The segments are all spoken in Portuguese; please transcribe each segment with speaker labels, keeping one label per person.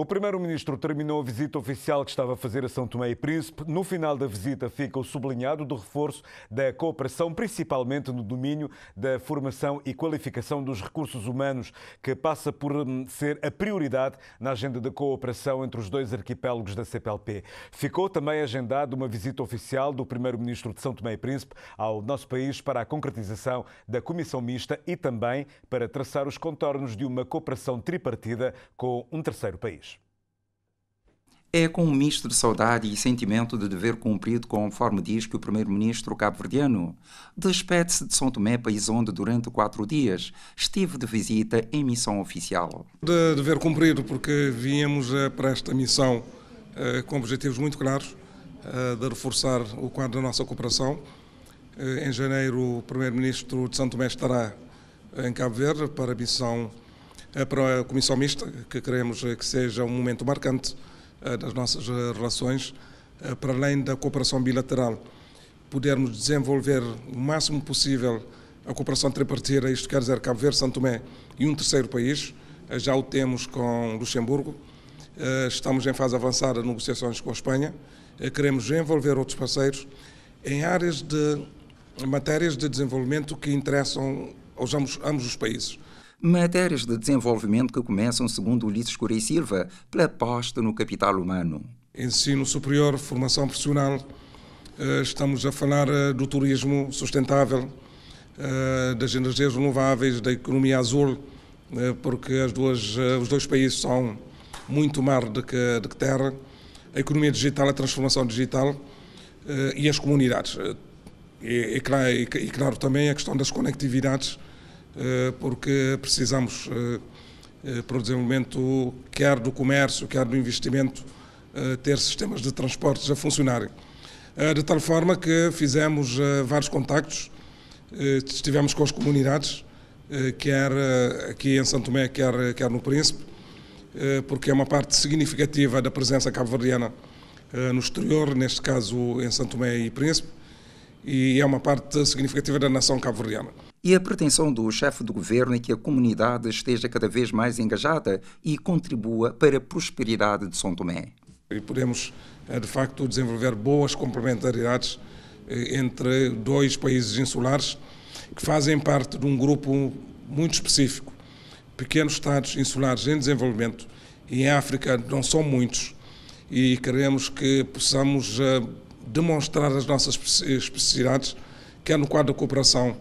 Speaker 1: O primeiro-ministro terminou a visita oficial que estava a fazer a São Tomé e Príncipe. No final da visita fica o sublinhado do reforço da cooperação, principalmente no domínio da formação e qualificação dos recursos humanos, que passa por hum, ser a prioridade na agenda da cooperação entre os dois arquipélagos da CPLP. Ficou também agendada uma visita oficial do primeiro-ministro de São Tomé e Príncipe ao nosso país para a concretização da comissão mista e também para traçar os contornos de uma cooperação tripartida com um terceiro país.
Speaker 2: É com um misto de saudade e sentimento de dever cumprido, conforme diz que o primeiro-ministro cabo-verdiano despede-se de São Tomé, país onde durante quatro dias esteve de visita em missão oficial.
Speaker 1: De dever cumprido, porque viemos eh, para esta missão eh, com objetivos muito claros eh, de reforçar o quadro da nossa cooperação. em janeiro, o primeiro-ministro de São Tomé estará em Cabo Verde para a missão, para a comissão mista, que queremos que seja um momento marcante eh, das nossas eh, relações, eh, para além da cooperação bilateral. Podermos desenvolver o máximo possível a cooperação tripartida, isto quer dizer Cabo Verde, São Tomé e um terceiro país, já o temos com Luxemburgo, estamos em fase avançada de negociações com a Espanha, queremos envolver outros parceiros
Speaker 2: em áreas de matérias de desenvolvimento que interessam aos ambos, ambos os países matérias de desenvolvimento que começam, segundo Ulisses Correia Silva, pela aposta no capital humano.
Speaker 1: Ensino superior, formação profissional, eh, estamos a falar eh, do turismo sustentável, eh, das energias renováveis, da economia azul, porque duas, os dois países são muito mar do que, do que terra, a economia digital, a transformação digital e as comunidades. E, e, e, e claro, também a questão das conectividades eh, porque precisamos eh, eh, para o desenvolvimento, quer do comércio, quer do investimento, ter sistemas de transportes a funcionarem. De tal forma que fizemos vários contactos, estivemos com as comunidades, quer aqui em Santo Tomé, quer, quer no Príncipe, porque é uma parte significativa da presença cabo-verdiana no exterior, neste caso em Santo Tomé e
Speaker 2: Príncipe e é uma parte significativa da nação cabo-verdiana. E a pretensão do chefe do governo é que a comunidade esteja cada vez mais engajada e contribua para a prosperidade de São Tomé. E podemos, eh, de facto, desenvolver boas
Speaker 1: complementaridades eh, entre dois países insulares que fazem parte de um grupo muito específico. Pequenos Estados insulares em desenvolvimento, e em África não são muitos, e queremos que possamos eh, demonstrar as nossas eh, especificidades, quer no quadro da cooperação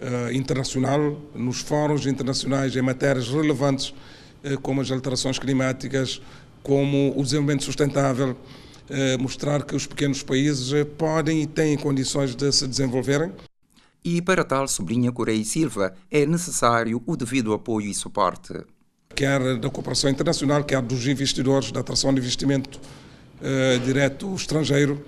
Speaker 1: eh, internacional, nos fóruns internacionais em matérias relevantes, eh, como as alterações climáticas, como o desenvolvimento sustentável, mostrar que os pequenos países podem
Speaker 2: e têm condições de se desenvolverem. E para tal, sobrinha Correia e Silva, é necessário o devido apoio e suporte.
Speaker 1: Quer da cooperação internacional, quer dos investidores, da atração de investimento direto estrangeiro,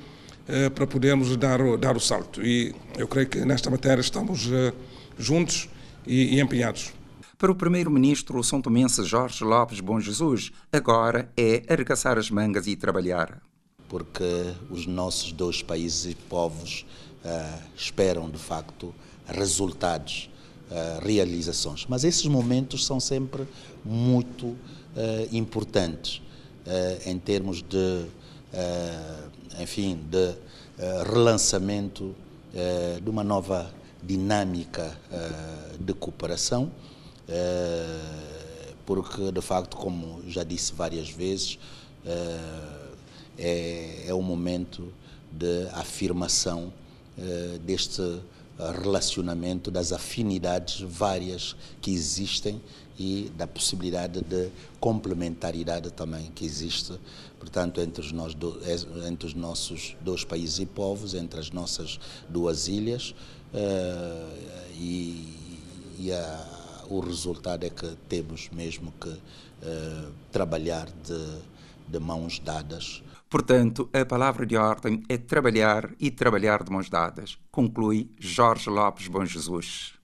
Speaker 1: eh, para podermos dar, dar o salto. E eu creio que nesta matéria estamos eh, juntos
Speaker 2: e, e empenhados. Para o primeiro-ministro São Tomense Jorge Lopes Bom Jesus, agora
Speaker 3: é arregaçar as mangas e trabalhar. Porque os nossos dois países e povos eh, esperam, de facto, resultados, eh, realizações. Mas esses momentos são sempre muito eh, importantes em termos de eh, enfim, de eh, relançamento eh, de uma nova dinâmica de cooperação, porque, de facto, como já disse várias vezes, é, é, o momento de afirmação deste relacionamento, das afinidades várias que existem e da possibilidade de complementaridade também que existe, portanto, entre os, nós, eh, entre os nossos dois países e povos, entre as nossas duas ilhas, eh, e, e a, o resultado é que temos mesmo que eh, trabalhar de de mãos dadas. Portanto, a palavra de ordem é trabalhar e
Speaker 2: trabalhar de mãos dadas, conclui Jorge Lopes Bom Jesus.